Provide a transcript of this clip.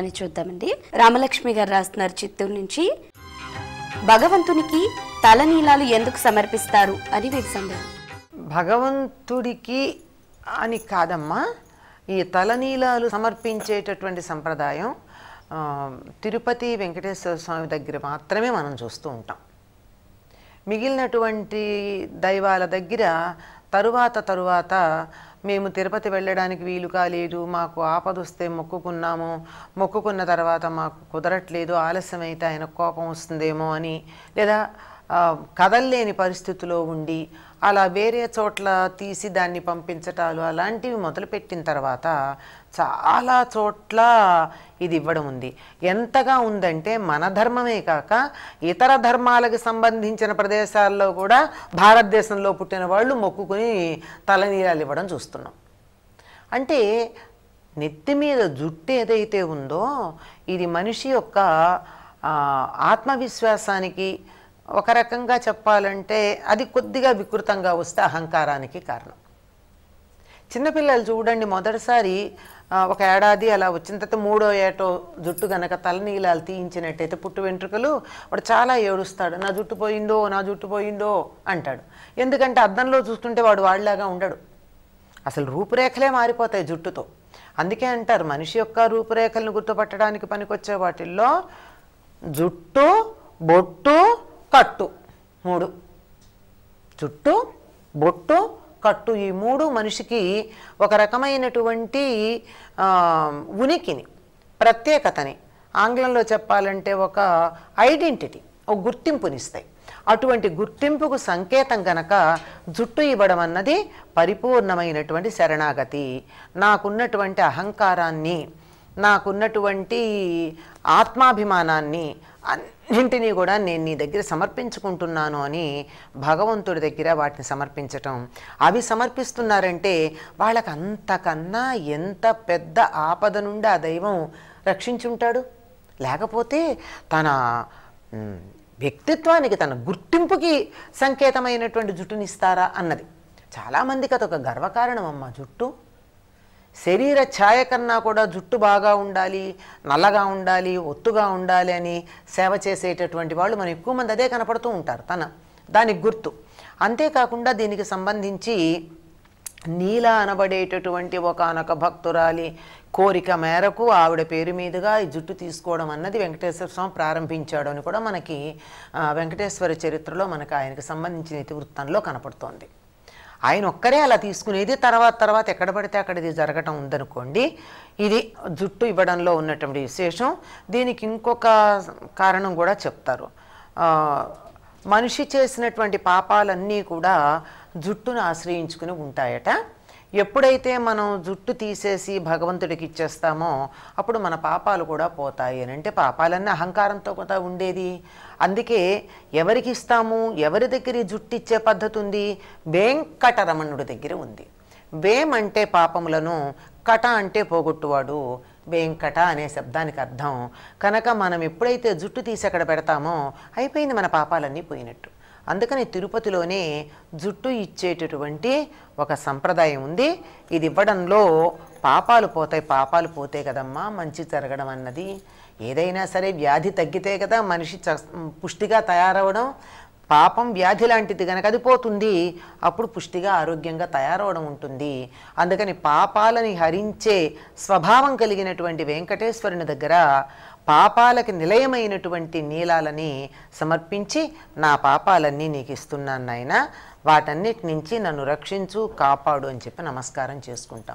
అని చూద్దామండి రామలక్ష్మి గారు రాస్తున్నారు చిత్తూరు నుంచి భగవంతునికి తలనీలాలు ఎందుకు సమర్పిస్తారు అని వీరి సందేహం భగవంతుడికి అని కాదమ్మా ఈ తలనీలాలు సమర్పించేటటువంటి సంప్రదాయం తిరుపతి వెంకటేశ్వర స్వామి దగ్గర మాత్రమే మనం చూస్తూ ఉంటాం మిగిలినటువంటి దైవాల దగ్గర తరువాత తరువాత మేము తిరుపతి వెళ్ళడానికి వీలు కాలేదు మాకు ఆపదొస్తే మొక్కుకున్నాము మొక్కుకున్న తర్వాత మాకు కుదరట్లేదు ఆలస్యమైతే ఆయన కోపం వస్తుందేమో అని లేదా కదల్లేని పరిస్థితిలో ఉండి అలా వేరే చోట్ల తీసి దాన్ని పంపించటాలు అలాంటివి మొదలుపెట్టిన తర్వాత చాలా చోట్ల ఇది ఇవ్వడం ఉంది ఎంతగా ఉందంటే మన ధర్మమే కాక ఇతర ధర్మాలకు సంబంధించిన ప్రదేశాల్లో కూడా భారతదేశంలో పుట్టిన వాళ్ళు మొక్కుకుని తలనీరాలు ఇవ్వడం చూస్తున్నాం అంటే నెత్తి మీద జుట్టు ఏదైతే ఉందో ఇది మనిషి యొక్క ఆత్మవిశ్వాసానికి ఒక రకంగా చెప్పాలంటే అది కొద్దిగా వికృతంగా వస్తే అహంకారానికి కారణం చిన్నపిల్లలు చూడండి మొదటిసారి ఒక ఏడాది అలా వచ్చిన తర్వాత మూడో ఏటో జుట్టు గనక తలనీలాలు తీయించినట్టయితే పుట్టు వెంట్రుకలు వాడు చాలా ఏడుస్తాడు నా జుట్టు పోయిందో నా జుట్టు పోయిందో అంటాడు ఎందుకంటే అద్దంలో చూస్తుంటే వాడు వాడిలాగా ఉండడు అసలు రూపురేఖలే మారిపోతాయి జుట్టుతో అందుకే అంటారు మనిషి యొక్క రూపురేఖలను గుర్తుపట్టడానికి పనికొచ్చే వాటిల్లో జుట్టు బొట్టు కట్టు మూడు చుట్టూ బొట్టు కట్టు ఈ మూడు మనిషికి ఒక రకమైనటువంటి ఉనికిని ప్రత్యేకతని ఆంగ్లంలో చెప్పాలంటే ఒక ఐడెంటిటీ ఒక గుర్తింపునిస్తాయి అటువంటి గుర్తింపుకు సంకేతం గనక జుట్టు ఇవ్వడం అన్నది పరిపూర్ణమైనటువంటి శరణాగతి నాకున్నటువంటి అహంకారాన్ని నాకున్నటువంటి ఆత్మాభిమానాన్ని అన్నింటినీ కూడా నేను నీ దగ్గర సమర్పించుకుంటున్నాను అని భగవంతుడి దగ్గర వాటిని సమర్పించటం అవి సమర్పిస్తున్నారంటే వాళ్ళకి అంతకన్నా ఎంత పెద్ద ఆపద నుండి ఆ దైవం రక్షించుంటాడు లేకపోతే తన వ్యక్తిత్వానికి తన గుర్తింపుకి సంకేతమైనటువంటి జుట్టునిస్తారా అన్నది చాలామందికి అదొక గర్వకారణం అమ్మ జుట్టు శరీర ఛాయ కన్నా కూడా జుట్టు బాగా ఉండాలి నల్లగా ఉండాలి ఒత్తుగా ఉండాలి అని సేవ చేసేటటువంటి వాళ్ళు మనం ఎక్కువ మంది అదే కనపడుతూ ఉంటారు తన దానికి గుర్తు అంతేకాకుండా దీనికి సంబంధించి నీల అనబడేటటువంటి ఒకనొక భక్తురాలి కోరిక మేరకు ఆవిడ పేరు మీదుగా ఈ జుట్టు తీసుకోవడం అన్నది వెంకటేశ్వర స్వామి ప్రారంభించాడు అని కూడా మనకి వెంకటేశ్వర చరిత్రలో మనకు ఆయనకు సంబంధించిన ఇతివృత్తంలో కనపడుతోంది ఆయన ఒక్కరే అలా తీసుకునేది తర్వాత తర్వాత ఎక్కడ పడితే అక్కడ ఇది జరగటం ఉందనుకోండి ఇది జుట్టు ఇవ్వడంలో ఉన్నటువంటి విశేషం దీనికి ఇంకొక కారణం కూడా చెప్తారు మనిషి చేసినటువంటి పాపాలన్నీ కూడా జుట్టును ఆశ్రయించుకుని ఉంటాయట ఎప్పుడైతే మనం జుట్టు తీసేసి భగవంతుడికి ఇచ్చేస్తామో అప్పుడు మన పాపాలు కూడా పోతాయి అని అంటే పాపాలన్నీ అహంకారంతో కూడా ఉండేది అందుకే ఎవరికి ఇస్తాము ఎవరి దగ్గర జుట్టు ఇచ్చే పద్ధతి ఉంది వెంకటరమణుడి దగ్గర ఉంది వేం అంటే పాపములను కట అంటే పోగొట్టువాడు వెంకట అనే శబ్దానికి అర్థం కనుక మనం ఎప్పుడైతే జుట్టు తీసి అక్కడ పెడతామో అయిపోయింది మన పాపాలన్నీ పోయినట్టు అందుకని తిరుపతిలోనే జుట్టు ఇచ్చేటటువంటి ఒక సంప్రదాయం ఉంది ఇది ఇవ్వడంలో పాపాలు పోతాయి పాపాలు పోతే కదమ్మా మంచి జరగడం అన్నది ఏదైనా సరే వ్యాధి తగ్గితే కదా మనిషి పుష్టిగా తయారవడం పాపం వ్యాధి లాంటిది కనుక అది పోతుంది అప్పుడు పుష్టిగా ఆరోగ్యంగా తయారవడం ఉంటుంది అందుకని పాపాలని హరించే స్వభావం కలిగినటువంటి వెంకటేశ్వరుని దగ్గర పాపాలకి నిలయమైనటువంటి నీలాలని సమర్పించి నా పాపాలన్నీ నీకు ఇస్తున్నాను నాయన వాటన్నిటి నుంచి నన్ను రక్షించు కాపాడు అని చెప్పి నమస్కారం చేసుకుంటాం